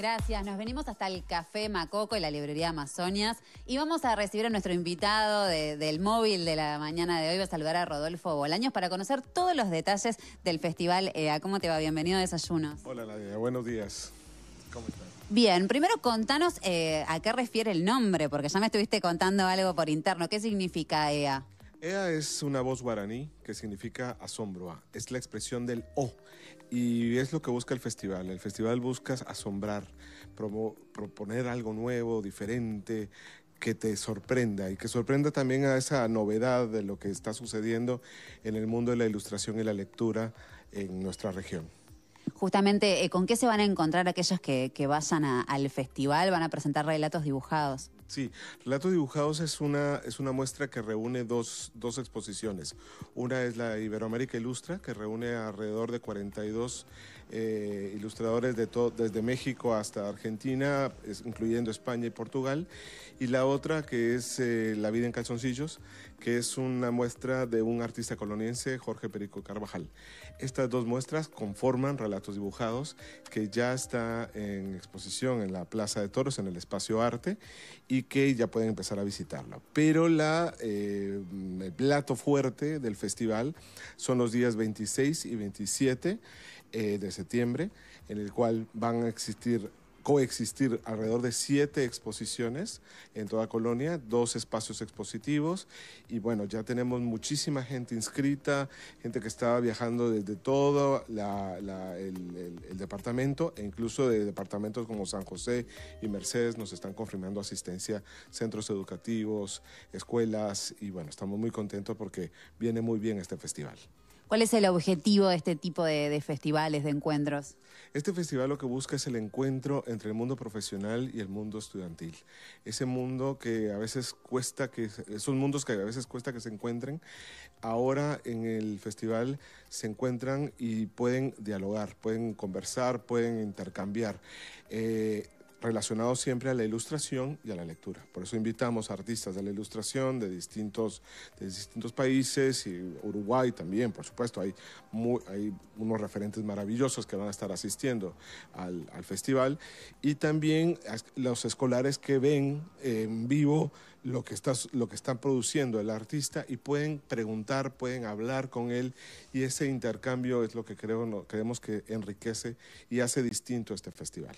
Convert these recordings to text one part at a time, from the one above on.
Gracias, nos venimos hasta el Café Macoco y la librería Amazonias y vamos a recibir a nuestro invitado del móvil de la mañana de hoy, va a saludar a Rodolfo Bolaños para conocer todos los detalles del Festival EA. ¿Cómo te va? Bienvenido a Desayunos. Hola Nadia, buenos días. ¿Cómo estás? Bien, primero contanos eh, a qué refiere el nombre, porque ya me estuviste contando algo por interno. ¿Qué significa EA? Ea es una voz guaraní que significa asombro, es la expresión del O y es lo que busca el festival. El festival busca asombrar, proponer algo nuevo, diferente, que te sorprenda y que sorprenda también a esa novedad de lo que está sucediendo en el mundo de la ilustración y la lectura en nuestra región. Justamente, eh, ¿con qué se van a encontrar aquellos que, vayan al festival? ¿Van a presentar relatos dibujados? Sí, Relatos Dibujados es una, es una muestra que reúne dos, exposiciones. Una es la Iberoamérica Ilustra, que reúne alrededor de 42 eh, ilustradores de todo, desde México hasta Argentina, incluyendo España y Portugal. Y la otra que es eh, La vida en calzoncillos, que es una muestra de un artista coloniense, Jorge Perico Carvajal. Estas dos muestras conforman Relatos Dibujados, que ya está en exposición en la Plaza de Toros, en el espacio Arte, y que ya pueden empezar a visitarla. Pero la, eh, el plato fuerte del festival son los días 26 y 27 eh, de septiembre, en el cual van a existir coexistir alrededor de siete exposiciones en toda Colonia, dos espacios expositivos y bueno, ya tenemos muchísima gente inscrita, gente que estaba viajando desde todo el, el, departamento e incluso de departamentos como San José y Mercedes nos están confirmando asistencia, centros educativos, escuelas y bueno, estamos muy contentos porque viene muy bien este festival. ¿Cuál es el objetivo de este tipo de, festivales, de encuentros? Este festival lo que busca es el encuentro entre el mundo profesional y el mundo estudiantil. Ese mundo que a veces cuesta que, son mundos que a veces cuesta que se encuentren. Ahora en el festival se encuentran y pueden dialogar, pueden conversar, pueden intercambiar. Eh, relacionado siempre a la ilustración y a la lectura. Por eso invitamos a artistas de la ilustración de distintos, de distintos países y Uruguay también, por supuesto. Hay, hay unos referentes maravillosos que van a estar asistiendo al, festival y también los escolares que ven en vivo lo que, está, lo que están produciendo el artista y pueden preguntar, pueden hablar con él y ese intercambio es lo que creemos que enriquece y hace distinto este festival.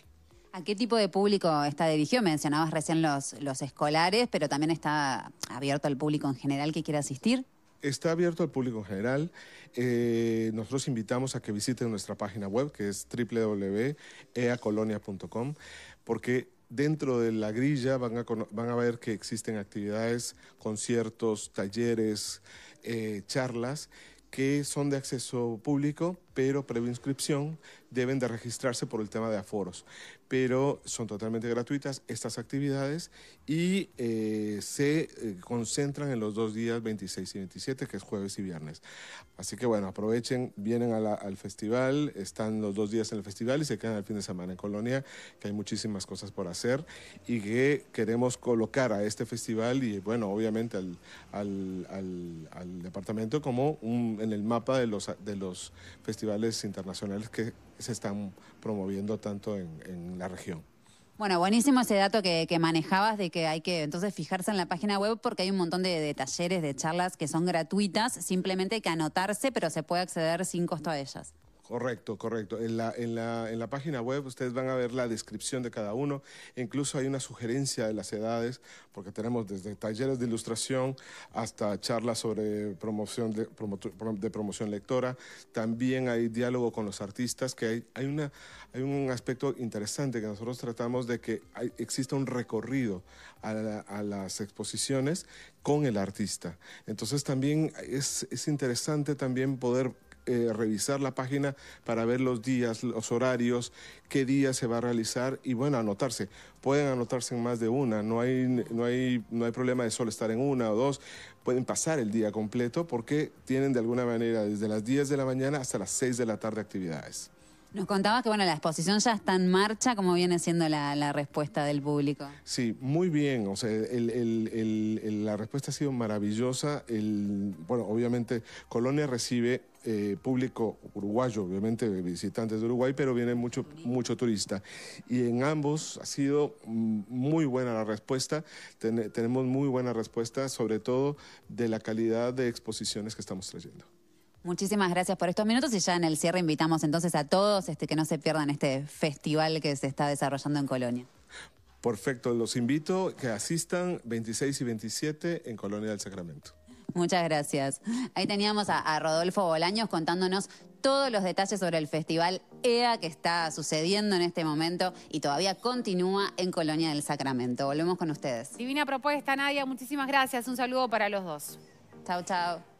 ¿A qué tipo de público está dirigido? Mencionabas recién los, escolares, pero también está abierto al público en general que quiera asistir. Está abierto al público en general. Eh, nosotros invitamos a que visiten nuestra página web, que es www.eacolonia.com, porque dentro de la grilla van a, ver que existen actividades, conciertos, talleres, eh, charlas que son de acceso público pero previo inscripción deben de registrarse por el tema de aforos. Pero son totalmente gratuitas estas actividades y eh, se eh, concentran en los dos días 26 y 27, que es jueves y viernes. Así que bueno, aprovechen, vienen al festival, están los dos días en el festival y se quedan el fin de semana en Colonia, que hay muchísimas cosas por hacer y que queremos colocar a este festival y bueno, obviamente al, al, al, departamento como en el mapa de los, de los festivales festivales internacionales que se están promoviendo tanto en, la región. Bueno, buenísimo ese dato que, manejabas de que hay que entonces fijarse en la página web porque hay un montón de, de, talleres, de charlas que son gratuitas, simplemente hay que anotarse, pero se puede acceder sin costo a ellas. Correcto, correcto. En la, en, la, página web ustedes van a ver la descripción de cada uno. Incluso hay una sugerencia de las edades, porque tenemos desde talleres de ilustración hasta charlas sobre promoción de, promoción lectora. También hay diálogo con los artistas, que hay, hay, una, hay un aspecto interesante que nosotros tratamos de que exista un recorrido a, las exposiciones con el artista. Entonces también es, es interesante también poder eh, revisar la página para ver los días, los horarios, qué día se va a realizar y bueno, anotarse. Pueden anotarse en más de una, no hay, no hay, no hay problema de solo estar en una o dos, pueden pasar el día completo porque tienen de alguna manera desde las 10 de la mañana hasta las 6 de la tarde actividades. Nos contabas que bueno, la exposición ya está en marcha, ¿cómo viene siendo la, respuesta del público? Sí, muy bien, o sea, la respuesta ha sido maravillosa. bueno, obviamente Colonia recibe eh, público uruguayo, obviamente visitantes de Uruguay, pero viene mucho, mucho turista. Y en ambos ha sido mm, muy buena la respuesta, tenemos muy buena respuesta, sobre todo de la calidad de exposiciones que estamos trayendo. Muchísimas gracias por estos minutos y ya en el cierre invitamos entonces a todos este, que no se pierdan este festival que se está desarrollando en Colonia. Perfecto, los invito que asistan 26 y 27 en Colonia del Sacramento. Muchas gracias. Ahí teníamos a, a, Rodolfo Bolaños contándonos todos los detalles sobre el festival EA que está sucediendo en este momento y todavía continúa en Colonia del Sacramento. Volvemos con ustedes. Divina propuesta, Nadia. Muchísimas gracias. Un saludo para los dos. Chao, chao.